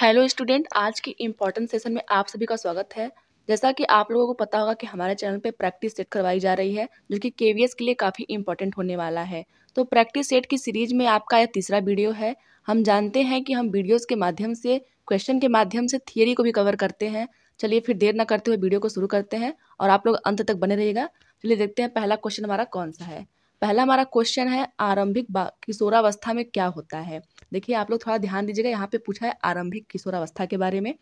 hello student आज के important session में आप सभी का स्वागत है जैसा कि आप लोगों को पता होगा कि हमारे चैनल पे प्रैक्टिस सेट करवाई जा रही है जो कि के के लिए काफ़ी इंपॉर्टेंट होने वाला है तो प्रैक्टिस सेट की सीरीज में आपका यह तीसरा वीडियो है हम जानते हैं कि हम वीडियोज़ के माध्यम से क्वेश्चन के माध्यम से थियरी को भी कवर करते हैं चलिए फिर देर ना करते हुए वीडियो को शुरू करते हैं और आप लोग अंत तक बने रहिएगा चलिए देखते हैं पहला क्वेश्चन हमारा कौन सा है पहला हमारा क्वेश्चन है आरंभिक किशोरावस्था में क्या होता है देखिए आप लोग थोड़ा ध्यान दीजिएगा यहाँ पे पूछा है आरंभिक किशोरावस्था के बारे में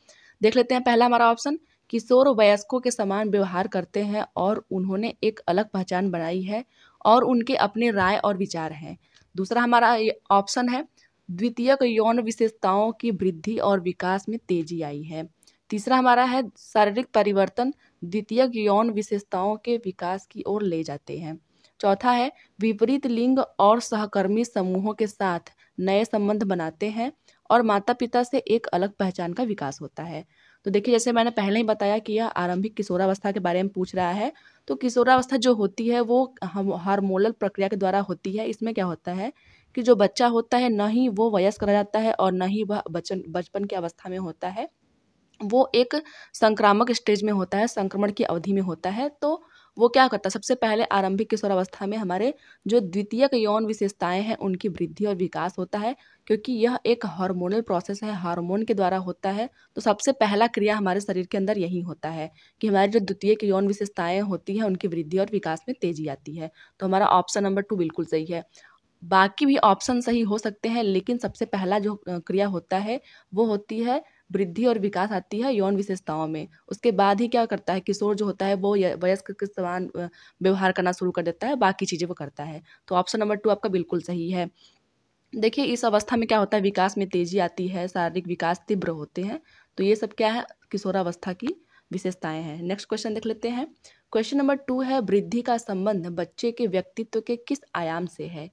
देख लेते हैं पहला हमारा ऑप्शन किशोर वयस्कों के समान व्यवहार करते हैं और उन्होंने एक अलग पहचान बनाई है और उनके अपने राय और विचार हैं दूसरा हमारा ऑप्शन है द्वितीयक यौन विशेषताओं की वृद्धि और विकास में तेजी आई है तीसरा हमारा है शारीरिक परिवर्तन द्वितीयक यौन विशेषताओं के विकास की ओर ले जाते हैं चौथा है विपरीत लिंग और सहकर्मी समूहों के साथ नए संबंध बनाते हैं और माता पिता से एक अलग पहचान का विकास होता है तो देखिए जैसे मैंने पहले ही बताया कि यह आरंभिक किशोरावस्था के बारे में पूछ रहा है तो किशोरावस्था जो होती है वो हम हार्मोनल प्रक्रिया के द्वारा होती है इसमें क्या होता है कि जो बच्चा होता है न ही वो वयस्क रह जाता है और न ही वह बचन बचपन की अवस्था में होता है वो एक संक्रामक स्टेज में होता है संक्रमण की अवधि में होता है तो वो क्या करता है सबसे पहले आरंभिक किशोरावस्था में हमारे जो द्वितीयक यौन विशेषताएं हैं उनकी वृद्धि और विकास होता है क्योंकि यह एक हार्मोनल प्रोसेस है हार्मोन के द्वारा होता है तो सबसे पहला क्रिया हमारे शरीर के अंदर यही होता है कि हमारी जो द्वितीय की यौन विशेषताएं होती हैं उनकी वृद्धि और विकास में तेजी आती है तो हमारा ऑप्शन नंबर टू बिल्कुल सही है बाकी भी ऑप्शन सही हो सकते हैं लेकिन सबसे पहला जो क्रिया होता है वो होती है वृद्धि और विकास आती है यौन विशेषताओं में उसके बाद ही क्या करता है किशोर जो होता है वो वयस्क के समान व्यवहार करना शुरू कर देता है बाकी चीज़ें वो करता है तो ऑप्शन नंबर टू आपका बिल्कुल सही है देखिए इस अवस्था में क्या होता है विकास में तेजी आती है शारीरिक विकास तीव्र होते हैं तो ये सब क्या है किशोरावस्था की विशेषताएं हैं नेक्स्ट क्वेश्चन देख लेते हैं क्वेश्चन नंबर टू है वृद्धि का संबंध बच्चे के व्यक्तित्व के किस आयाम से है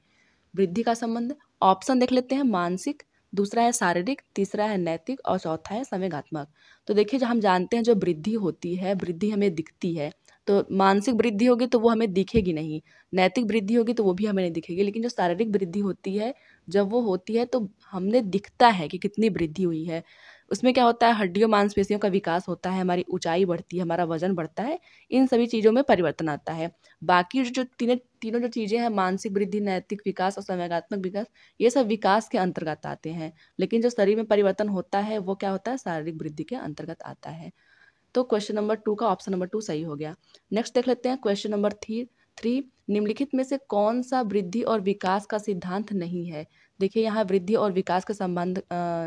वृद्धि का संबंध ऑप्शन देख लेते हैं मानसिक दूसरा है शारीरिक तीसरा है नैतिक और चौथा है संवेगात्मक तो देखिए जो हम जानते हैं जो वृद्धि होती है वृद्धि हमें दिखती है तो मानसिक वृद्धि होगी तो वो हमें दिखेगी नहीं नैतिक वृद्धि होगी तो वो भी हमें नहीं दिखेगी लेकिन जो शारीरिक वृद्धि होती है जब वो होती है तो हमने दिखता है कि कितनी वृद्धि हुई है उसमें क्या होता है हड्डियों मांसपेशियों का विकास होता है हमारी ऊंचाई बढ़ती है हमारा वजन बढ़ता है इन सभी चीज़ों में परिवर्तन आता है बाकी जो तीनों तीनों जो चीज़ें हैं मानसिक वृद्धि नैतिक विकास और संवेगात्मक विकास ये सब विकास के अंतर्गत आते हैं लेकिन जो शरीर में परिवर्तन होता है वो क्या होता है शारीरिक वृद्धि के अंतर्गत आता है तो क्वेश्चन नंबर टू का ऑप्शन नंबर टू सही हो गया नेक्स्ट देख लेते हैं क्वेश्चन नंबर थ्री थ्री निम्नलिखित में से कौन सा वृद्धि और विकास का सिद्धांत नहीं है देखिए यहाँ वृद्धि और विकास का संबंध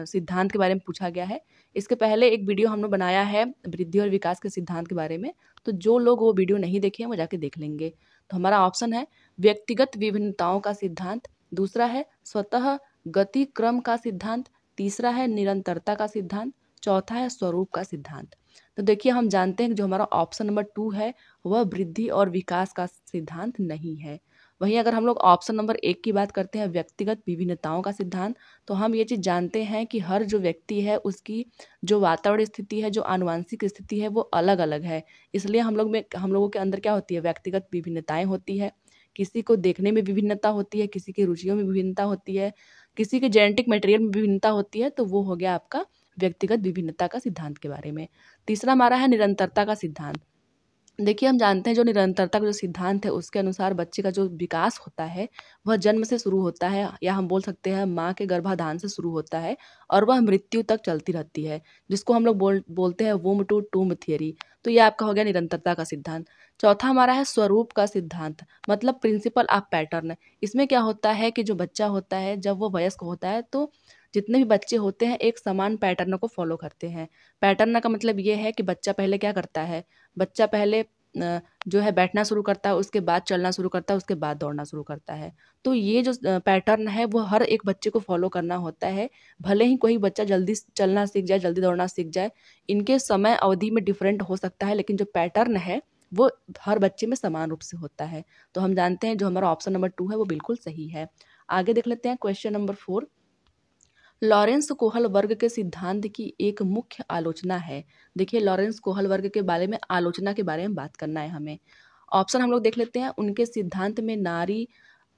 सिद्धांत के बारे में पूछा गया है इसके पहले एक वीडियो हमने बनाया है वृद्धि और विकास के सिद्धांत के बारे में तो जो लोग वो वीडियो नहीं देखे हैं वो जाके देख लेंगे तो हमारा ऑप्शन है व्यक्तिगत विभिन्नताओं का सिद्धांत दूसरा है स्वतः गति क्रम का सिद्धांत तीसरा है निरंतरता का सिद्धांत चौथा है स्वरूप का सिद्धांत तो देखिए हम जानते हैं कि जो हमारा ऑप्शन नंबर टू है वह वृद्धि और विकास का सिद्धांत नहीं है वहीं अगर हम लोग ऑप्शन नंबर एक की बात करते हैं व्यक्तिगत विभिन्नताओं का सिद्धांत तो हम ये चीज़ जानते हैं कि हर जो व्यक्ति है उसकी जो वातावरण स्थिति है जो आनुवांशिक स्थिति है वो अलग अलग है इसलिए हम लोग में हम लोगों के अंदर क्या होती है व्यक्तिगत विभिन्नताएँ होती है किसी को देखने में विभिन्नता होती है किसी की रुचियों में विभिन्नता होती है किसी के जेनेटिक मटेरियल में विभिन्नता होती है तो वो हो गया आपका व्यक्तिगत विभिन्नता का सिद्धांत के बारे में तीसरा हमारा है निरंतरता का सिद्धांत देखिए हम जानते हैं जो निरंतरता का जो सिद्धांत है उसके अनुसार बच्चे का जो विकास होता है वह जन्म से शुरू होता है या हम बोल सकते हैं माँ के गर्भाधान से शुरू होता है और वह मृत्यु तक चलती रहती है जिसको हम लोग बोल बोलते हैं वोम टू टूम थियरी तो ये आपका हो गया निरंतरता का सिद्धांत चौथा हमारा है स्वरूप का सिद्धांत मतलब प्रिंसिपल ऑफ पैटर्न इसमें क्या होता है कि जो बच्चा होता है जब वो वयस्क होता है तो जितने भी बच्चे होते हैं एक समान पैटर्न को फॉलो करते हैं पैटर्न का मतलब ये है कि बच्चा पहले क्या करता है बच्चा पहले जो है बैठना शुरू करता है उसके बाद चलना शुरू करता है उसके बाद दौड़ना शुरू करता है तो ये जो पैटर्न है वो हर एक बच्चे को फॉलो करना होता है भले ही कोई बच्चा जल्दी चलना सीख जाए जल्दी दौड़ना सीख जाए इनके समय अवधि में डिफरेंट हो सकता है लेकिन जो पैटर्न है वो हर बच्चे में समान रूप से होता है तो हम जानते हैं जो हमारा ऑप्शन नंबर टू है वो बिल्कुल सही है आगे देख लेते हैं क्वेश्चन नंबर फोर लॉरेंस वर्ग के सिद्धांत की एक मुख्य आलोचना है देखिए लॉरेंस वर्ग के बारे में आलोचना के बारे में बात करना है हमें ऑप्शन हम लोग देख लेते हैं उनके सिद्धांत में नारी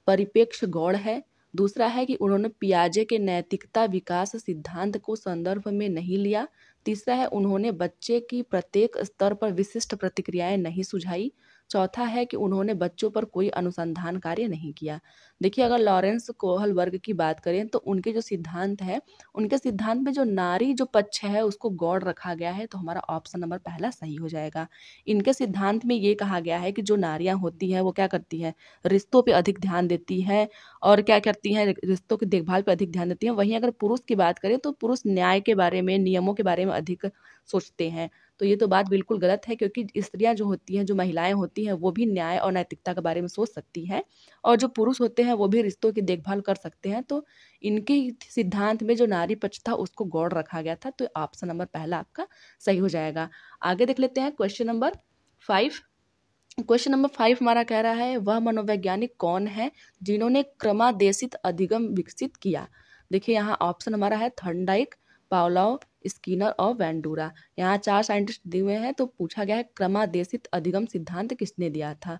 परिपेक्ष गौड़ है दूसरा है कि उन्होंने पियाजे के नैतिकता विकास सिद्धांत को संदर्भ में नहीं लिया तीसरा है उन्होंने बच्चे की प्रत्येक स्तर पर विशिष्ट प्रतिक्रियाएं नहीं सुझाई चौथा है कि उन्होंने बच्चों पर कोई अनुसंधान कार्य नहीं किया देखिए अगर लॉरेंस कोहल वर्ग की बात करें तो उनके जो सिद्धांत है उनके सिद्धांत में जो नारी जो पक्ष है उसको गौड़ रखा गया है तो हमारा ऑप्शन नंबर पहला सही हो जाएगा इनके सिद्धांत में ये कहा गया है कि जो नारियाँ होती हैं वो क्या करती हैं रिश्तों पर अधिक ध्यान देती हैं और क्या करती हैं रिश्तों की देखभाल पर अधिक ध्यान देती हैं वहीं अगर पुरुष की बात करें तो पुरुष न्याय के बारे में नियमों के बारे में अधिक सोचते हैं तो ये तो बात बिल्कुल गलत है क्योंकि स्त्रियां जो होती हैं जो महिलाएं होती हैं वो भी न्याय और नैतिकता के बारे में सोच सकती हैं और जो पुरुष होते हैं वो भी रिश्तों की देखभाल कर सकते हैं तो इनके सिद्धांत में जो नारी पक्ष था उसको गौड़ रखा गया था तो ऑप्शन नंबर पहला आपका सही हो जाएगा आगे देख लेते हैं question number five question number five हमारा कह रहा है वह मनोवैज्ञानिक कौन है जिन्होंने क्रमादेशित अधिगम विकसित किया देखिए यहाँ ऑप्शन हमारा है थर्नडाइक पावलाव स्कीनर और वैंडूरा यहाँ चार साइंटिस्ट दिए हुए हैं तो पूछा गया है क्रमादेशित अधिगम सिद्धांत किसने दिया था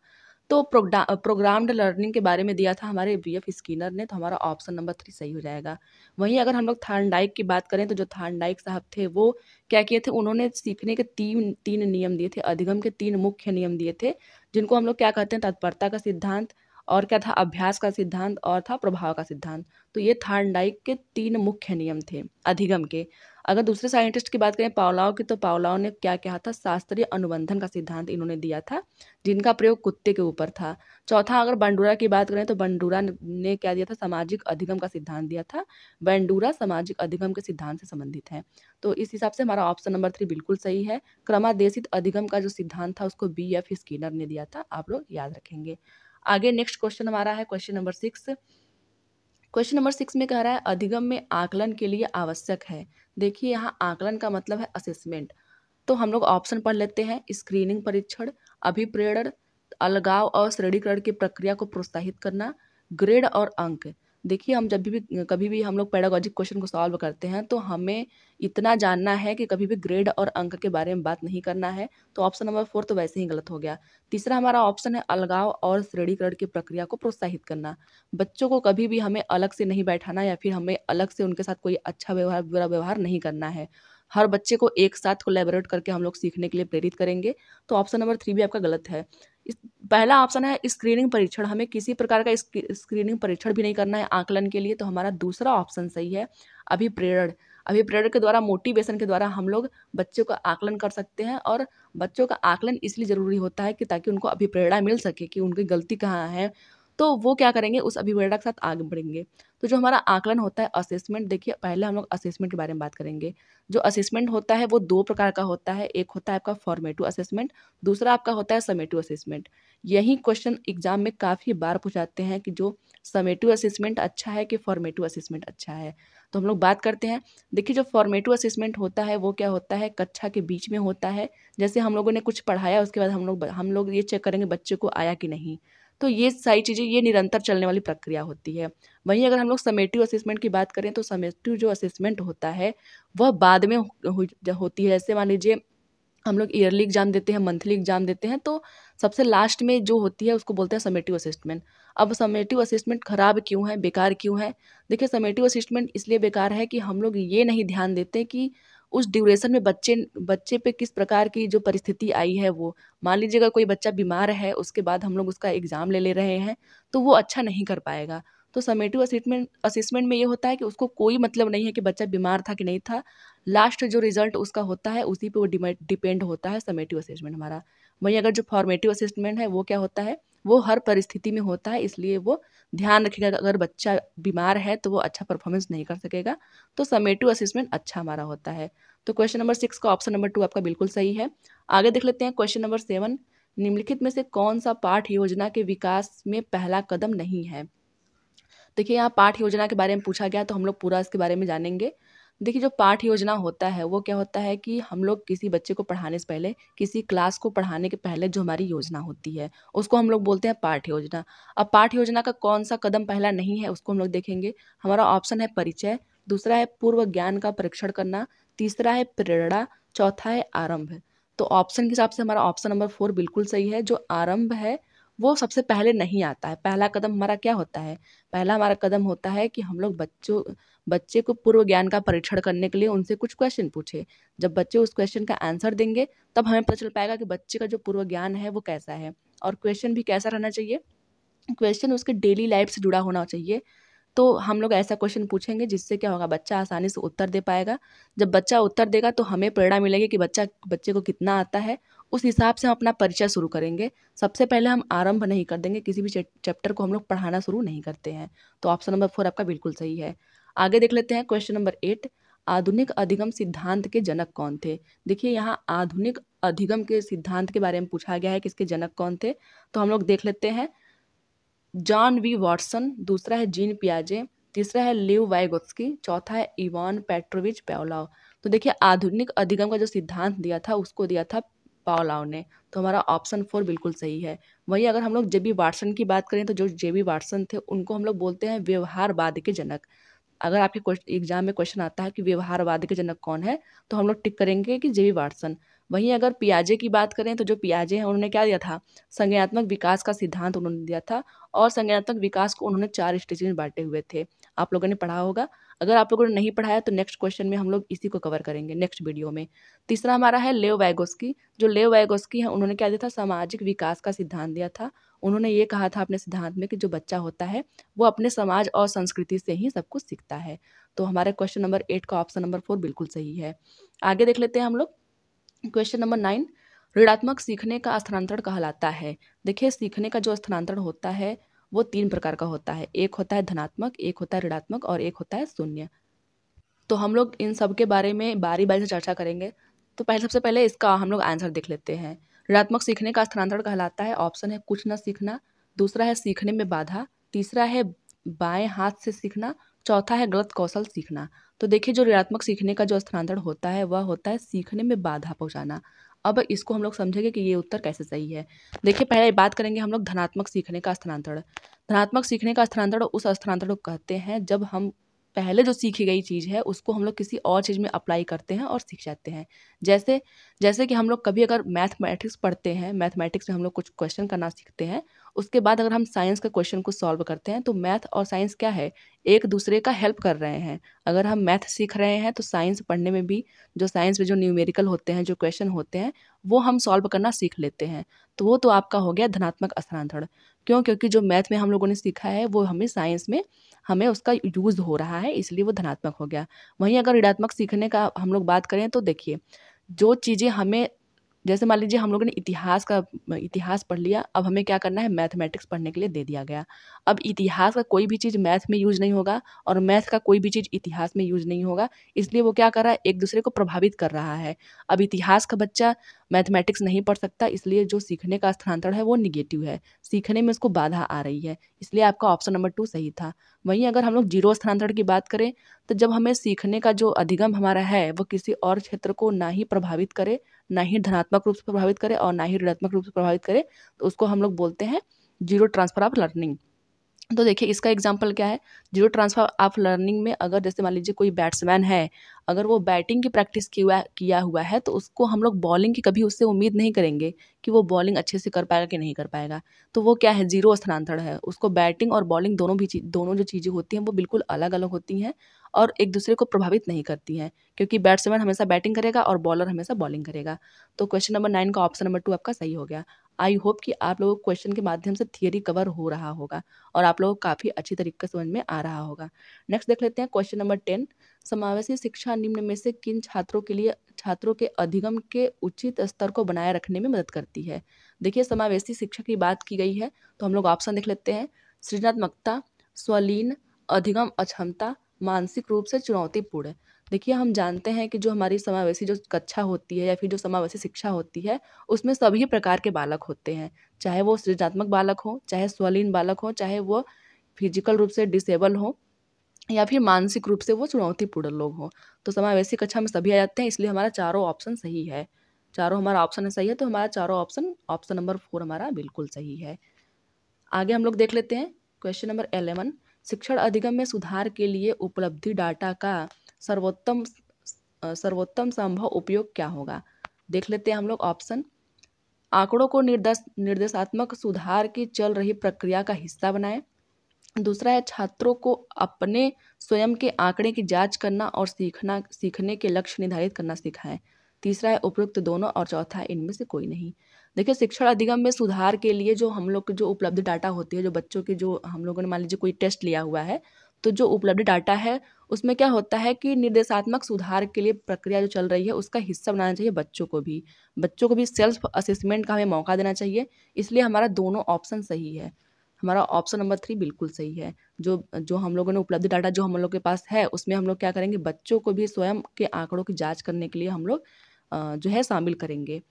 तो प्रोग्राम्ड लर्निंग के बारे में दिया था हमारे बी एफ स्कीनर ने तो हमारा ऑप्शन नंबर थ्री सही हो जाएगा वहीं अगर हम लोग थानडाइक की बात करें तो जो थानडाइक साहब थे वो क्या किए थे उन्होंने सीखने के तीन तीन नियम दिए थे अधिगम के तीन मुख्य नियम दिए थे जिनको हम लोग क्या कहते हैं तत्परता का सिद्धांत और क्या था अभ्यास का सिद्धांत और था प्रभाव का सिद्धांत तो ये थार्नडाइक के तीन मुख्य नियम थे अधिगम के अगर दूसरे साइंटिस्ट की बात करें पावलाव की तो पावलाव ने क्या कहा था शास्त्रीय अनुबंधन का सिद्धांत इन्होंने दिया था जिनका प्रयोग कुत्ते के ऊपर था चौथा अगर बंडूरा की बात करें तो बंडूरा ने क्या दिया था सामाजिक अधिगम का सिद्धांत दिया था बंडूरा सामाजिक अधिगम के सिद्धांत से संबंधित है तो इस हिसाब से हमारा ऑप्शन नंबर थ्री बिल्कुल सही है क्रमादेशित अधिगम का जो सिद्धांत था उसको बी एफ स्कीनर ने दिया था आप लोग याद रखेंगे आगे नेक्स्ट क्वेश्चन हमारा है question number six question number six में कह रहा है अधिगम में आकलन के लिए आवश्यक है देखिए यहाँ आकलन का मतलब है असेसमेंट तो हम लोग ऑप्शन पढ़ लेते हैं स्क्रीनिंग परीक्षण अभिप्रेरण अलगाव और श्रेणीकरण की प्रक्रिया को प्रोत्साहित करना ग्रेड और अंक देखिए हम जब भी कभी भी हम लोग पैडागॉजिक क्वेश्चन को सॉल्व करते हैं तो हमें इतना जानना है कि कभी भी ग्रेड और अंक के बारे में बात नहीं करना है तो ऑप्शन नंबर फोर तो वैसे ही गलत हो गया तीसरा हमारा ऑप्शन है अलगाव और श्रेणीकरण की प्रक्रिया को प्रोत्साहित करना बच्चों को कभी भी हमें अलग से नहीं बैठाना या फिर हमें अलग से उनके साथ कोई अच्छा व्यवहार बुरा व्यवहार नहीं करना है हर बच्चे को एक साथ कोलेबोरेट करके हम लोग सीखने के लिए प्रेरित करेंगे तो ऑप्शन नंबर थ्री भी आपका गलत है इस पहला ऑप्शन है स्क्रीनिंग परीक्षण हमें किसी प्रकार का स्क्रीनिंग परीक्षण भी नहीं करना है आकलन के लिए तो हमारा दूसरा ऑप्शन सही है अभिप्रेरण अभिप्रेरण के द्वारा मोटिवेशन के द्वारा हम लोग बच्चों का आकलन कर सकते हैं और बच्चों का आकलन इसलिए ज़रूरी होता है कि ताकि उनको अभिप्रेरणा मिल सके कि उनकी गलती कहाँ है तो वो क्या करेंगे उस अभिप्रेरणा के साथ आगे बढ़ेंगे तो जो हमारा आकलन होता है असेसमेंट देखिए पहले हम लोग असेसमेंट के बारे में बात करेंगे जो असेसमेंट होता है वो दो प्रकार का होता है एक होता है आपका फॉर्मेटिव असेसमेंट दूसरा आपका होता है समेटिव असेसमेंट यही क्वेश्चन एग्जाम में काफ़ी बार पूछाते हैं कि जो समेटिव असेसमेंट अच्छा है कि फॉर्मेटिव असेसमेंट अच्छा है तो हम लोग बात करते हैं देखिए जो फॉर्मेटिव असेसमेंट होता है वो क्या होता है कक्षा के बीच में होता है जैसे हम लोगों ने कुछ पढ़ाया उसके बाद हम लोग हम लोग ये चेक करेंगे बच्चे को आया कि नहीं तो ये सारी चीज़ें ये निरंतर चलने वाली प्रक्रिया होती है वहीं अगर हम लोग समेटिव असेसमेंट की बात करें तो समेटिव जो असेसमेंट होता है वह बाद में हो, होती है जैसे मान लीजिए हम लोग ईयरली एग्ज़ाम देते हैं मंथली एग्ज़ाम देते हैं तो सबसे लास्ट में जो होती है उसको बोलते हैं समेटिव असिस्टमेंट अब समेटिव असिस्टमेंट ख़राब क्यों है बेकार क्यों है देखिए समेटिव असिस्टमेंट इसलिए बेकार है कि हम लोग ये नहीं ध्यान देते कि उस ड्यूरेशन में बच्चे बच्चे पे किस प्रकार की जो परिस्थिति आई है वो मान लीजिए अगर कोई बच्चा बीमार है उसके बाद हम लोग उसका एग्ज़ाम ले ले रहे हैं तो वो अच्छा नहीं कर पाएगा तो समेटिव असिस्मेंट असिसमेंट में ये होता है कि उसको कोई मतलब नहीं है कि बच्चा बीमार था कि नहीं था लास्ट जो रिजल्ट उसका होता है उसी पे वो डिपेंड होता है समेटिव असिस्मेंट हमारा वहीं अगर जो फॉर्मेटिव असिस्मेंट है वो क्या होता है वो हर परिस्थिति में होता है इसलिए वो ध्यान रखेगा अगर बच्चा बीमार है तो वो अच्छा परफॉर्मेंस नहीं कर सकेगा तो समेटिव असिस्मेंट अच्छा हमारा होता है तो क्वेश्चन नंबर सिक्स का ऑप्शन नंबर टू आपका बिल्कुल सही है आगे देख लेते हैं क्वेश्चन नंबर सेवन निम्नलिखित में से कौन सा पाठ योजना के विकास में पहला कदम नहीं है देखिए यहाँ पाठ योजना के बारे में पूछा गया तो हम लोग पूरा इसके बारे में जानेंगे देखिए जो पाठ योजना होता है वो क्या होता है कि हम लोग किसी बच्चे को पढ़ाने से पहले किसी क्लास को पढ़ाने के पहले जो हमारी योजना होती है उसको हम लोग बोलते हैं पाठ योजना अब पाठ योजना का कौन सा कदम पहला नहीं है उसको हम लोग देखेंगे हमारा ऑप्शन है परिचय दूसरा है पूर्व ज्ञान का परीक्षण करना तीसरा है प्रेरणा चौथा है आरंभ तो ऑप्शन के हिसाब से हमारा ऑप्शन नंबर फोर बिल्कुल सही है जो आरंभ है वो सबसे पहले नहीं आता है पहला कदम हमारा क्या होता है पहला हमारा कदम होता है कि हम लोग बच्चों बच्चे को पूर्व ज्ञान का परीक्षण करने के लिए उनसे कुछ क्वेश्चन पूछे जब बच्चे उस क्वेश्चन का आंसर देंगे तब हमें पता चल पाएगा कि बच्चे का जो पूर्व ज्ञान है वो कैसा है और क्वेश्चन भी कैसा रहना चाहिए क्वेश्चन उसके डेली लाइफ से जुड़ा होना चाहिए तो हम लोग ऐसा क्वेश्चन पूछेंगे जिससे क्या होगा बच्चा आसानी से उत्तर दे पाएगा जब बच्चा उत्तर देगा तो हमें प्रेरणा मिलेगी कि बच्चा बच्चे को कितना आता है उस हिसाब से हम अपना परिचय शुरू करेंगे सबसे पहले हम आरंभ नहीं कर देंगे किसी भी चैप्टर को हम लोग पढ़ाना शुरू नहीं करते हैं तो ऑप्शन नंबर फोर आपका बिल्कुल सही है आगे देख लेते हैं क्वेश्चन नंबर एट आधुनिक अधिगम सिद्धांत के जनक कौन थे देखिए यहाँ आधुनिक अधिगम के सिद्धांत के बारे में पूछा गया है कि इसके जनक कौन थे तो हम लोग देख लेते हैं जॉन वी वॉटसन दूसरा है जीन पियाजे तीसरा है लिव वाइगोत्सकी चौथा है इवान पेट्रोविच पेवलाव तो देखिए आधुनिक अधिगम का जो सिद्धांत दिया था उसको दिया था पाओलाव ने तो हमारा ऑप्शन फोर बिल्कुल सही है वहीं अगर हम लोग जे बी वाटसन की बात करें तो जो जे बी वाटसन थे उनको हम लोग बोलते हैं व्यवहारवाद के जनक अगर आपके एग्जाम में क्वेश्चन आता है कि व्यवहारवाद के जनक कौन है तो हम लोग टिक करेंगे कि जे बी वाटसन वहीं अगर पियाजे की बात करें तो जो पियाजे हैं उन्होंने क्या दिया था संज्ञात्मक विकास का सिद्धांत उन्होंने दिया था और संज्ञात्मक विकास को उन्होंने चार स्टेज में बांटे हुए थे आप लोगों ने पढ़ा होगा अगर आप लोगों ने नहीं पढ़ाया तो नेक्स्ट क्वेश्चन में हम लोग इसी को कवर करेंगे नेक्स्ट वीडियो में तीसरा हमारा है लेव वैगोस्की जो लेव वैगोस्की है उन्होंने क्या दिया था सामाजिक विकास का सिद्धांत दिया था उन्होंने ये कहा था अपने सिद्धांत में कि जो बच्चा होता है वो अपने समाज और संस्कृति से ही सब कुछ सीखता है तो हमारे क्वेश्चन नंबर एट का ऑप्शन नंबर फोर बिल्कुल सही है आगे देख लेते हैं हम लोग क्वेश्चन नंबर नाइन ऋणात्मक सीखने का स्थानांतरण कहलाता है देखिए सीखने का जो स्थानांतरण होता है वो तीन प्रकार का होता है एक होता है धनात्मक एक होता है ऋणात्मक और एक होता है शून्य तो हम लोग इन सब के बारे में बारी बारी से चर्चा करेंगे तो पहले सबसे पहले इसका हम लोग आंसर देख लेते हैं ऋणात्मक सीखने का स्थानांतरण कहलाता है ऑप्शन है कुछ न सीखना दूसरा है सीखने में बाधा तीसरा है बाएं हाथ से सीखना चौथा है गलत कौशल सीखना तो देखिए जो ऋणात्मक सीखने का जो स्थानांतरण होता है वह होता है सीखने में बाधा पहुंचाना अब इसको हम लोग समझेंगे कि ये उत्तर कैसे सही है देखिए पहले बात करेंगे हम लोग धनात्मक सीखने का स्थानांतरण धनात्मक सीखने का स्थानांतरण उस स्थानांतरण को कहते हैं जब हम पहले जो सीखी गई चीज़ है उसको हम लोग किसी और चीज़ में अप्लाई करते हैं और सीख जाते हैं जैसे जैसे कि हम लोग कभी अगर मैथमेटिक्स पढ़ते हैं मैथमेटिक्स में हम लोग कुछ क्वेश्चन करना सीखते हैं उसके बाद अगर हम साइंस का क्वेश्चन को सॉल्व करते हैं तो मैथ और साइंस क्या है एक दूसरे का हेल्प कर रहे हैं अगर हम मैथ सीख रहे हैं तो साइंस पढ़ने में भी जो साइंस में जो न्यूमेरिकल होते हैं जो क्वेश्चन होते हैं वो हम सॉल्व करना सीख लेते हैं तो वो तो आपका हो गया धनात्मक स्थानांतरण क्यों क्योंकि जो मैथ में हम लोगों ने सीखा है वो हमें साइंस में हमें उसका यूज़ हो रहा है इसलिए वो धनात्मक हो गया वहीं अगर ऋणात्मक सीखने का हम लोग बात करें तो देखिए जो चीज़ें हमें जैसे मान लीजिए हम लोगों ने इतिहास का इतिहास पढ़ लिया अब हमें क्या करना है मैथमेटिक्स पढ़ने के लिए दे दिया गया अब इतिहास का कोई भी चीज़ मैथ में यूज नहीं होगा और मैथ का कोई भी चीज़ इतिहास में यूज नहीं होगा इसलिए वो क्या कर रहा है एक दूसरे को प्रभावित कर रहा है अब इतिहास का बच्चा मैथमेटिक्स नहीं पढ़ सकता इसलिए जो सीखने का स्थानांतरण है वो निगेटिव है सीखने में उसको बाधा आ रही है इसलिए आपका ऑप्शन नंबर टू सही था वहीं अगर हम लोग जीरो स्थानांतरण की बात करें तो जब हमें सीखने का जो अधिगम हमारा है वो किसी और क्षेत्र को ना ही प्रभावित करे ना ही धनात्मक रूप से प्रभावित करे और ना ही ऋणात्मक रूप से प्रभावित करे तो उसको हम लोग बोलते हैं जीरो ट्रांसफर ऑफ लर्निंग तो देखिए इसका एग्जाम्पल क्या है जीरो ट्रांसफर ऑफ लर्निंग में अगर जैसे मान लीजिए कोई बैट्समैन है अगर वो बैटिंग की प्रैक्टिस किया किया हुआ है तो उसको हम लोग बॉलिंग की कभी उससे उम्मीद नहीं करेंगे कि वो बॉलिंग अच्छे से कर पाएगा कि नहीं कर पाएगा तो वो क्या है जीरो स्थानांतरण है उसको बैटिंग और बॉलिंग दोनों भी चीज दोनों जो चीज़ें होती हैं वो बिल्कुल अलग अलग होती हैं और एक दूसरे को प्रभावित नहीं करती हैं क्योंकि बैट्समैन हमेशा बैटिंग करेगा और बॉलर हमेशा बॉलिंग करेगा तो क्वेश्चन नंबर नाइन का ऑप्शन नंबर टू आपका सही हो गया आई होप कि आप लोगों को क्वेश्चन के माध्यम से थियोरी कवर हो रहा होगा और आप लोगों को काफ़ी अच्छी तरीके से समझ में आ रहा होगा नेक्स्ट देख लेते हैं क्वेश्चन नंबर टेन समावेशी शिक्षा निम्न में से किन छात्रों के लिए छात्रों के अधिगम के उचित स्तर को बनाए रखने में मदद करती है देखिए समावेशी शिक्षा की बात की गई है तो हम लोग ऑप्शन देख लेते हैं सृजनात्मकता स्वलीन अधिगम अक्षमता मानसिक रूप से चुनौतीपूर्ण देखिए हम जानते हैं कि जो हमारी समावेशी जो कक्षा होती है या फिर जो समावेशी शिक्षा होती है उसमें सभी प्रकार के बालक होते हैं चाहे वो सृजनात्मक बालक हो चाहे स्वलीन बालक हो चाहे वो फिजिकल रूप से डिसेबल हो या फिर मानसिक रूप से वो चुनौतीपूर्ण लोग हों तो समावेशी कक्षा में सभी आ जाते हैं इसलिए हमारा चारों ऑप्शन सही है चारों हमारा ऑप्शन सही है तो हमारा चारों ऑप्शन ऑप्शन नंबर फोर हमारा बिल्कुल सही है आगे हम लोग देख लेते हैं क्वेश्चन नंबर एलेवन शिक्षण अधिगम में सुधार के लिए उपलब्धि डाटा का सर्वोत्तम सर्वोत्तम संभव उपयोग क्या होगा देख लेते हैं हम लोग ऑप्शन आंकड़ों को निर्देश निर्देशात्मक सुधार की चल रही प्रक्रिया का हिस्सा बनाएं दूसरा है छात्रों को अपने स्वयं के आंकड़े की जांच करना और सीखना सीखने के लक्ष्य निर्धारित करना सिखाएं तीसरा है उपयुक्त दोनों और चौथा है इनमें से कोई नहीं देखिए शिक्षण अधिगम में सुधार के लिए जो हम लोग जो उपलब्ध डाटा होती है जो बच्चों के जो हम लोगों ने मान लीजिए कोई टेस्ट लिया हुआ है तो जो उपलब्ध डाटा है उसमें क्या होता है कि निर्देशात्मक सुधार के लिए प्रक्रिया जो चल रही है उसका हिस्सा बनाना चाहिए बच्चों को भी बच्चों को भी सेल्फ असेसमेंट का हमें मौका देना चाहिए इसलिए हमारा दोनों ऑप्शन सही है हमारा ऑप्शन नंबर थ्री बिल्कुल सही है जो जो हम लोगों ने उपलब्ध डाटा जो हम लोग के पास है उसमें हम लोग क्या करेंगे बच्चों को भी स्वयं के आंकड़ों की जाँच करने के लिए हम लोग जो है शामिल करेंगे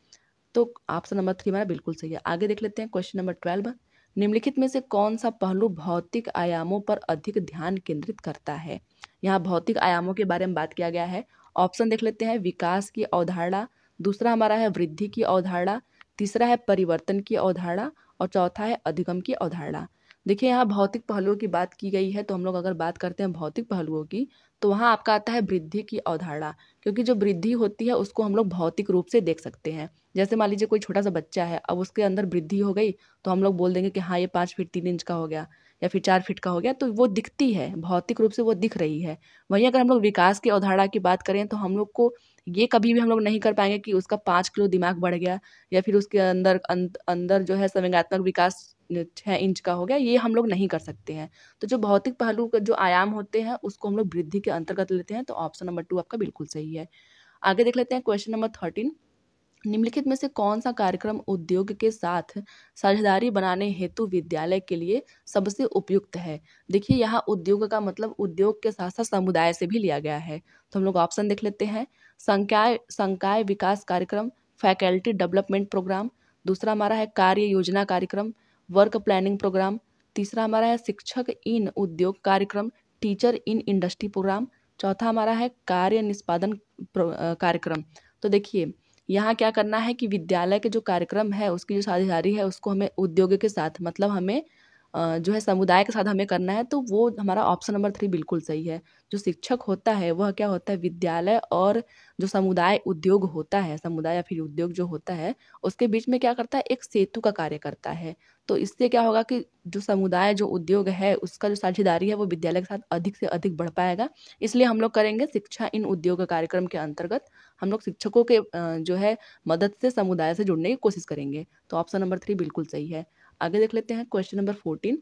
तो ऑप्शन नंबर थ्री हमारा बिल्कुल सही है आगे देख लेते हैं क्वेश्चन नंबर ट्वेल्व निम्नलिखित में से कौन सा पहलू भौतिक आयामों पर अधिक ध्यान केंद्रित करता है यहाँ भौतिक आयामों के बारे में बात किया गया है ऑप्शन देख लेते हैं विकास की अवधारणा दूसरा हमारा है वृद्धि की अवधारणा तीसरा है परिवर्तन की अवधारणा और चौथा है अधिगम की अवधारणा देखिए यहाँ भौतिक पहलुओं की बात की गई है तो हम लोग अगर बात करते हैं भौतिक पहलुओं की तो वहाँ आपका आता है वृद्धि की अवधारणा क्योंकि जो वृद्धि होती है उसको हम लोग भौतिक रूप से देख सकते हैं जैसे मान लीजिए कोई छोटा सा बच्चा है अब उसके अंदर वृद्धि हो गई तो हम लोग बोल देंगे कि हाँ ये पाँच फीट तीन इंच का हो गया या फिर चार फीट का हो गया तो वो दिखती है भौतिक रूप से वो दिख रही है वहीं अगर हम लोग विकास की अवधारणा की बात करें तो हम लोग को ये कभी भी हम लोग नहीं कर पाएंगे कि उसका पाँच किलो दिमाग बढ़ गया या फिर उसके अंदर अंदर जो है संवेगात्मक विकास छः इंच का हो गया ये हम लोग नहीं कर सकते हैं तो जो भौतिक पहलू का जो आयाम होते हैं उसको हम लोग वृद्धि के अंतर्गत लेते हैं तो ऑप्शन नंबर टू आपका बिल्कुल सही है आगे देख लेते हैं क्वेश्चन नंबर थर्टीन निम्नलिखित में से कौन सा कार्यक्रम उद्योग के साथ साझेदारी बनाने हेतु विद्यालय के लिए सबसे उपयुक्त है देखिए यहाँ उद्योग का मतलब उद्योग के साथ साथ समुदाय से भी लिया गया है तो हम लोग ऑप्शन देख लेते हैं संकाय संकाय विकास कार्यक्रम फैकल्टी डेवलपमेंट प्रोग्राम दूसरा हमारा है कार्य योजना कार्यक्रम वर्क प्लानिंग प्रोग्राम तीसरा हमारा है शिक्षक इन उद्योग कार्यक्रम टीचर इन इंडस्ट्री प्रोग्राम चौथा हमारा है कार्य निष्पादन कार्यक्रम तो देखिए यहाँ क्या करना है कि विद्यालय के जो कार्यक्रम है उसकी जो साझेदारी है उसको हमें उद्योग के साथ मतलब हमें जो है समुदाय के साथ हमें करना है तो वो हमारा ऑप्शन नंबर थ्री बिल्कुल सही है जो शिक्षक होता है वह क्या होता है विद्यालय और जो समुदाय उद्योग होता है समुदाय या फिर उद्योग जो होता है उसके बीच में क्या करता है एक सेतु का कार्य करता है तो इससे क्या होगा कि जो समुदाय जो उद्योग है उसका जो साझेदारी है वो विद्यालय के साथ अधिक से अधिक बढ़ पाएगा इसलिए हम लोग करेंगे शिक्षा इन उद्योग कार्यक्रम के अंतर्गत हम लोग शिक्षकों के जो है मदद से समुदाय से जुड़ने की कोशिश करेंगे तो ऑप्शन नंबर थ्री बिल्कुल सही है आगे देख लेते हैं क्वेश्चन नंबर फोर्टीन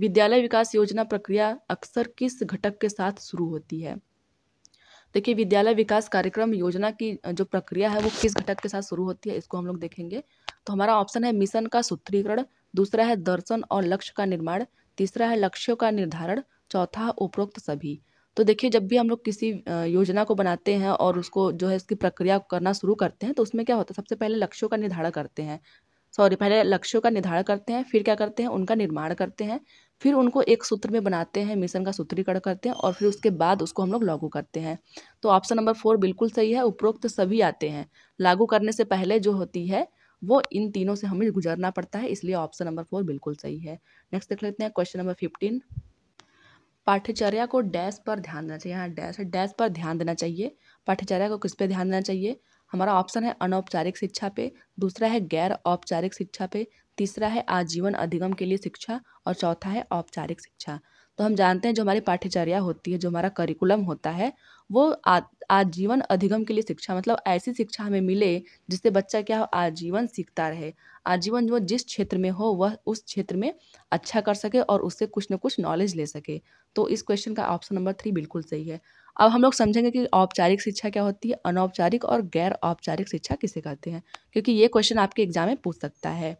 विद्यालय विकास योजना प्रक्रिया अक्सर किस घटक के साथ शुरू होती है देखिए विद्यालय विकास कार्यक्रम योजना की जो प्रक्रिया है वो किस घटक के साथ शुरू होती है इसको हम लोग देखेंगे तो हमारा ऑप्शन है मिशन का सूत्रीकरण दूसरा है दर्शन और लक्ष्य का निर्माण तीसरा है लक्ष्यों का निर्धारण चौथा है उपरोक्त सभी तो देखिए जब भी हम लोग किसी योजना को बनाते हैं और उसको जो है इसकी प्रक्रिया करना शुरू करते हैं तो उसमें क्या होता है सबसे पहले लक्ष्यों का निर्धारण करते हैं सॉरी पहले लक्ष्यों का निर्धारण करते हैं फिर क्या करते हैं उनका निर्माण करते हैं फिर उनको एक सूत्र में बनाते हैं मिशन का सूत्रीकरण करते हैं और फिर उसके बाद उसको हम लोग लागू करते हैं तो ऑप्शन नंबर फोर बिल्कुल सही है उपरोक्त सभी आते हैं लागू करने से पहले जो होती है वो इन तीनों से हमें गुजरना पड़ता है इसलिए ऑप्शन नंबर फोर बिल्कुल सही है नेक्स्ट देख लेते हैं क्वेश्चन नंबर फिफ्टीन पाठ्यचर्या को डैश पर ध्यान देना चाहिए हाँ डैश है डैश पर ध्यान देना चाहिए पाठ्यचर्या को किस पे ध्यान देना चाहिए हमारा ऑप्शन है अनौपचारिक शिक्षा पे दूसरा है गैर औपचारिक शिक्षा पे तीसरा है आजीवन अधिगम के लिए शिक्षा और चौथा है औपचारिक शिक्षा तो हम जानते हैं जो हमारी पाठ्यचर्या होती है जो हमारा करिकुलम होता है वो आ, आजीवन अधिगम के लिए शिक्षा मतलब ऐसी शिक्षा हमें मिले जिससे बच्चा क्या हो आजीवन सीखता रहे आजीवन जो जिस क्षेत्र में हो वह उस क्षेत्र में अच्छा कर सके और उससे कुछ ना कुछ नॉलेज ले सके तो इस क्वेश्चन का ऑप्शन नंबर थ्री बिल्कुल सही है अब हम लोग समझेंगे कि औपचारिक शिक्षा क्या होती है अनौपचारिक और गैर औपचारिक शिक्षा किसे कहते हैं क्योंकि ये क्वेश्चन आपके एग्जाम में पूछ सकता है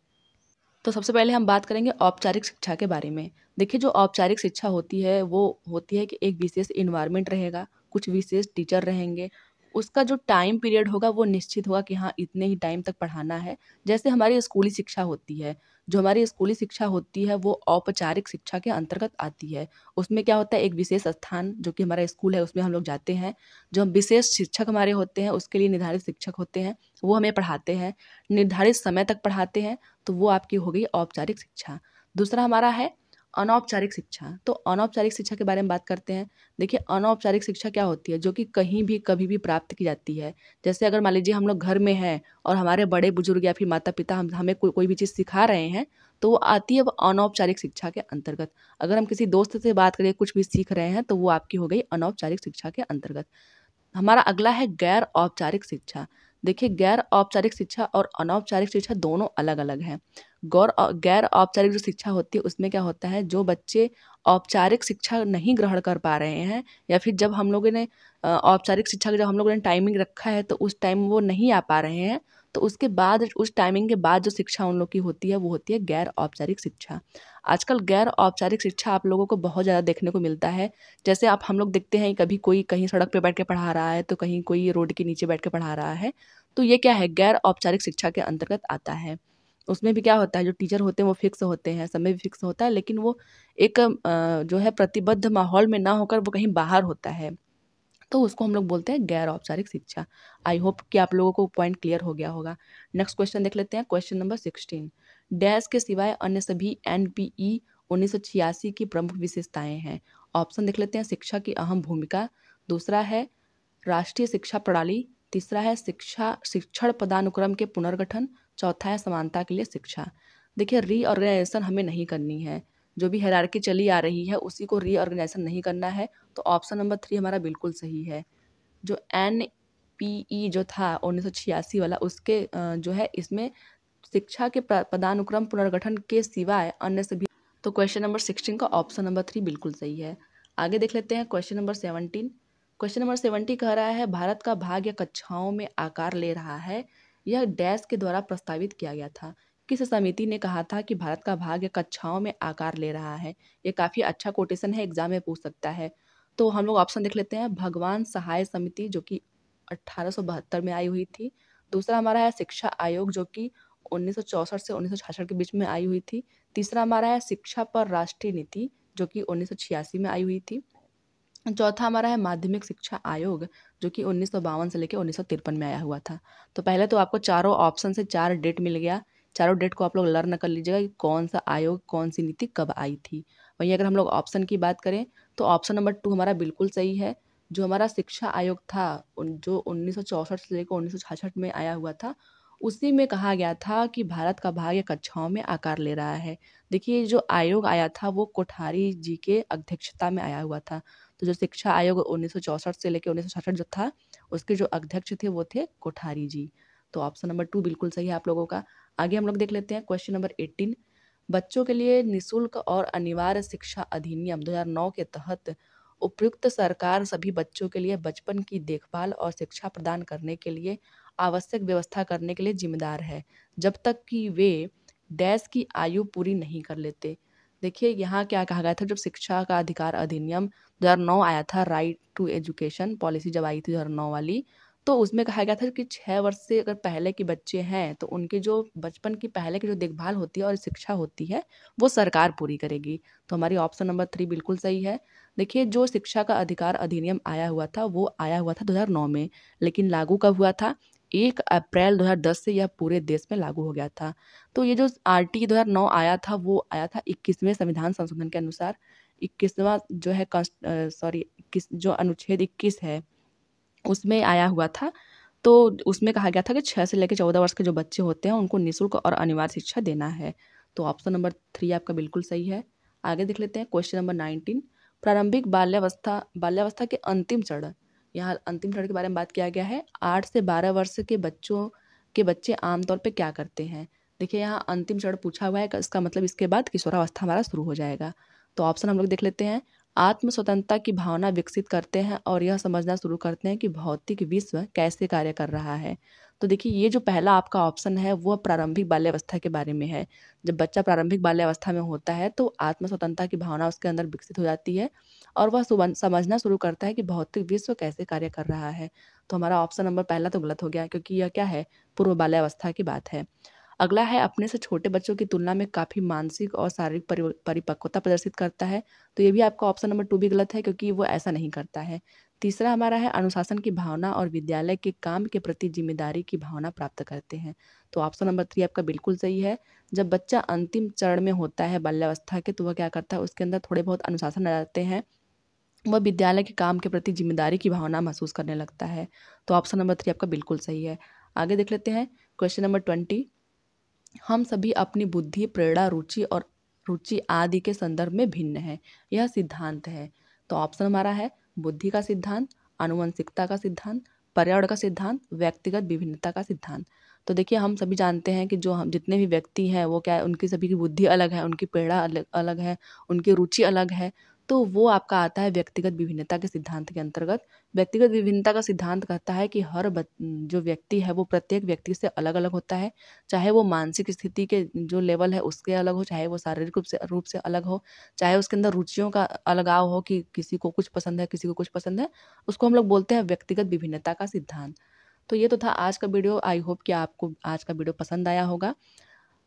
तो सबसे पहले हम बात करेंगे औपचारिक शिक्षा के बारे में देखिए जो औपचारिक शिक्षा होती है वो होती है कि एक विशेष इन्वायरमेंट रहेगा कुछ विशेष टीचर रहेंगे उसका जो टाइम पीरियड होगा वो निश्चित होगा कि हाँ इतने ही टाइम तक पढ़ाना है जैसे हमारी स्कूली शिक्षा होती है जो हमारी स्कूली शिक्षा होती है वो औपचारिक शिक्षा के अंतर्गत आती है उसमें क्या होता है एक विशेष स्थान जो कि हमारा स्कूल है उसमें हम लोग जाते हैं जो हम विशेष शिक्षक हमारे होते हैं उसके लिए निर्धारित शिक्षक होते हैं वो हमें पढ़ाते हैं निर्धारित समय तक पढ़ाते हैं तो वो आपकी हो गई औपचारिक शिक्षा दूसरा हमारा है अनौपचारिक शिक्षा तो अनौपचारिक शिक्षा के बारे में बात करते हैं देखिए अनौपचारिक शिक्षा क्या होती है जो कि कहीं भी कभी भी प्राप्त की जाती है जैसे अगर मान लीजिए हम लोग घर में हैं और हमारे बड़े बुजुर्ग या फिर माता पिता हम हमें को, कोई भी चीज़ सिखा रहे हैं तो वो आती है वो अनौपचारिक शिक्षा के अंतर्गत अगर हम किसी दोस्त से बात करिए कुछ भी सीख रहे हैं तो वो आपकी हो गई अनौपचारिक शिक्षा के अंतर्गत हमारा अगला है गैर औपचारिक शिक्षा देखिए गैर औपचारिक शिक्षा और अनौपचारिक शिक्षा दोनों अलग अलग हैं गौर गैर औपचारिक जो शिक्षा होती है उसमें क्या होता है जो बच्चे औपचारिक शिक्षा नहीं ग्रहण कर पा रहे हैं या फिर जब हम लोगों ने औपचारिक शिक्षा का जब हम लोगों ने टाइमिंग रखा है तो उस टाइम वो नहीं आ पा रहे हैं तो उसके बाद उस टाइमिंग के बाद जो शिक्षा उन लोग की होती है वो होती है गैर औपचारिक शिक्षा आजकल गैर औपचारिक शिक्षा आप लोगों को बहुत ज़्यादा देखने को मिलता है जैसे आप हम लोग देखते हैं कभी कोई कहीं सड़क पर बैठ के पढ़ा रहा है तो कहीं कोई रोड के नीचे बैठ के पढ़ा रहा है तो ये क्या है गैर औपचारिक शिक्षा के अंतर्गत आता है उसमें भी क्या होता है जो टीचर होते हैं वो फिक्स होते हैं समय भी फिक्स होता है लेकिन वो एक जो है प्रतिबद्ध माहौल में ना होकर वो कहीं बाहर होता है तो उसको हम लोग बोलते हैं गैर औपचारिक शिक्षा आई होप कि आप लोगों को पॉइंट क्लियर हो गया होगा नेक्स्ट क्वेश्चन देख लेते हैं क्वेश्चन नंबर सिक्सटीन डैश के सिवाय अन्य सभी एन पी ई उन्नीस सौ छियासी की प्रमुख विशेषताएं हैं ऑप्शन देख लेते हैं शिक्षा की अहम भूमिका दूसरा है राष्ट्रीय शिक्षा प्रणाली तीसरा है शिक्षा शिक्षण पदानुक्रम के पुनर्गठन चौथा है समानता के लिए शिक्षा देखिए रीऑर्गेनाइजेशन हमें नहीं करनी है जो भी हैरारकी चली आ रही है उसी को रीऑर्गेनाइजेशन नहीं करना है तो ऑप्शन नंबर थ्री हमारा बिल्कुल सही है जो एन पी ई जो था उन्नीस वाला उसके जो है इसमें शिक्षा के पदानुक्रम पुनर्गठन के सिवाय अन्य सभी तो क्वेश्चन नंबर सिक्सटीन का ऑप्शन नंबर थ्री बिल्कुल सही है आगे देख लेते हैं question number seventeen question number seventy कह रहा है भारत का भाग या कक्षाओं में आकार ले रहा है यह डैश के द्वारा प्रस्तावित किया गया था किस समिति ने कहा था कि भारत का भाग या कक्षाओं में आकार ले रहा है ये काफ़ी अच्छा कोटेशन है एग्जाम में पूछ सकता है तो हम लोग ऑप्शन देख लेते हैं भगवान सहाय समिति जो कि अट्ठारह में आई हुई थी दूसरा हमारा है शिक्षा आयोग जो कि 1964 से उन्नीस के बीच में आई हुई थी तीसरा हमारा है शिक्षा पर राष्ट्रीय नीति जो कि उन्नीस में आई हुई थी चौथा हमारा है माध्यमिक शिक्षा आयोग जो कि उन्नीस से लेकर उन्नीस में आया हुआ था तो पहले तो आपको चारों ऑप्शन से चार डेट मिल गया चारों डेट को आप लोग लर्न कर लीजिएगा कि कौन सा आयोग कौन सी नीति कब आई थी वहीं अगर हम लोग ऑप्शन की बात करें तो ऑप्शन नंबर टू हमारा बिल्कुल सही है जो हमारा शिक्षा आयोग था जो उन्नीस से लेकर उन्नीस में आया हुआ था उसी में कहा गया था कि भारत का भाग्य कक्षाओं में आकार ले रहा है देखिए जो आयोग आया था वो कोठारी जी के अध्यक्षता में आया हुआ था तो जो शिक्षा आयोग उन्नीस से लेकर उन्नीस जो था उसके जो अध्यक्ष थे वो थे कोठारी जी तो ऑप्शन नंबर टू बिल्कुल सही है आप लोगों का आगे हम लोग देख लेते हैं क्वेश्चन नंबर एट्टीन बच्चों के लिए निशुल्क और अनिवार्य शिक्षा अधिनियम 2009 के तहत उपयुक्त सरकार सभी बच्चों के लिए बचपन की देखभाल और शिक्षा प्रदान करने के लिए आवश्यक व्यवस्था करने के लिए जिम्मेदार है जब तक कि वे डैश की आयु पूरी नहीं कर लेते देखिए यहाँ क्या कहा गया था जब शिक्षा का अधिकार अधिनियम 2009 आया था राइट टू एजुकेशन पॉलिसी जब आई थी 2009 वाली तो उसमें कहा गया था कि छः वर्ष से अगर पहले के बच्चे हैं तो उनके जो बचपन की पहले की जो देखभाल होती है और शिक्षा होती है वो सरकार पूरी करेगी तो हमारी ऑप्शन नंबर थ्री बिल्कुल सही है देखिए जो शिक्षा का अधिकार अधिनियम आया हुआ था वो आया हुआ था 2009 में लेकिन लागू कब हुआ था एक अप्रैल 2010 से यह पूरे देश में लागू हो गया था तो ये जो आर टी दो आया था वो आया था इक्कीसवें संविधान संशोधन के अनुसार इक्कीसवा जो है सॉरी इक्कीस जो अनुच्छेद इक्कीस है उसमें आया हुआ था तो उसमें कहा गया था कि छः से लेकर चौदह वर्ष के जो बच्चे होते हैं उनको निःशुल्क और अनिवार्य शिक्षा देना है तो ऑप्शन नंबर थ्री आपका बिल्कुल सही है आगे देख लेते हैं क्वेश्चन नंबर नाइनटीन प्रारंभिक बाल्यावस्था बाल्यावस्था के अंतिम चरण यहाँ अंतिम चरण के बारे में बात किया गया है आठ से बारह वर्ष के बच्चों के बच्चे आमतौर पर क्या करते हैं देखिए यहाँ अंतिम चरण पूछा हुआ है इसका मतलब इसके बाद किशोरावस्था हमारा शुरू हो जाएगा तो ऑप्शन हम लोग देख लेते हैं आत्म स्वतंत्रता की भावना विकसित करते हैं और यह समझना शुरू करते हैं कि भौतिक विश्व कैसे कार्य कर रहा है तो देखिए ये जो पहला आपका ऑप्शन है वह प्रारंभिक बाल्यावस्था के बारे में है जब बच्चा प्रारंभिक बाल्यावस्था में होता है तो आत्म स्वतंत्रता की भावना उसके अंदर विकसित हो जाती है और वह समझना शुरू करता है कि भौतिक विश्व कैसे कार्य कर रहा है तो हमारा ऑप्शन नंबर पहला तो गलत हो गया क्योंकि यह क्या है पूर्व बाल्यावस्था की बात है अगला है अपने से छोटे बच्चों की तुलना में काफ़ी मानसिक और शारीरिक परिपक्वता प्रदर्शित करता है तो ये भी आपका ऑप्शन नंबर टू भी गलत है क्योंकि वो ऐसा नहीं करता है तीसरा हमारा है अनुशासन की भावना और विद्यालय के काम के प्रति जिम्मेदारी की भावना प्राप्त करते हैं तो ऑप्शन नंबर थ्री आपका बिल्कुल सही है जब बच्चा अंतिम चरण में होता है बाल्यावस्था के तो वह क्या करता है उसके अंदर थोड़े बहुत अनुशासन आ जाते हैं वह विद्यालय के काम के प्रति जिम्मेदारी की भावना महसूस करने लगता है तो ऑप्शन नंबर थ्री आपका बिल्कुल सही है आगे देख लेते हैं क्वेश्चन नंबर ट्वेंटी हम सभी अपनी बुद्धि प्रेरणा रुचि और रुचि आदि के संदर्भ में भिन्न है यह सिद्धांत है तो ऑप्शन हमारा है बुद्धि का सिद्धांत अनुवंशिकता का सिद्धांत पर्यावरण का सिद्धांत व्यक्तिगत विभिन्नता का सिद्धांत तो देखिए हम सभी जानते हैं कि जो हम जितने भी व्यक्ति हैं वो क्या है उनकी सभी की बुद्धि अलग है उनकी प्रेरणा अलग अलग है उनकी रुचि अलग है तो वो आपका आता है व्यक्तिगत विभिन्नता के सिद्धांत के अंतर्गत व्यक्तिगत विभिन्नता का सिद्धांत कहता है कि हर जो व्यक्ति है वो प्रत्येक व्यक्ति से अलग अलग होता है चाहे वो मानसिक स्थिति के जो लेवल है उसके अलग हो चाहे वो शारीरिक रूप से रूप से अलग हो चाहे उसके अंदर रुचियों का अलगाव हो कि किसी को कुछ पसंद है किसी को कुछ पसंद है उसको हम लोग बोलते हैं व्यक्तिगत विभिन्नता का सिद्धांत तो ये तो था आज का वीडियो आई होप कि आपको आज का वीडियो पसंद आया होगा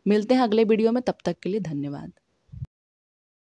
मिलते हैं अगले वीडियो में तब तक के लिए धन्यवाद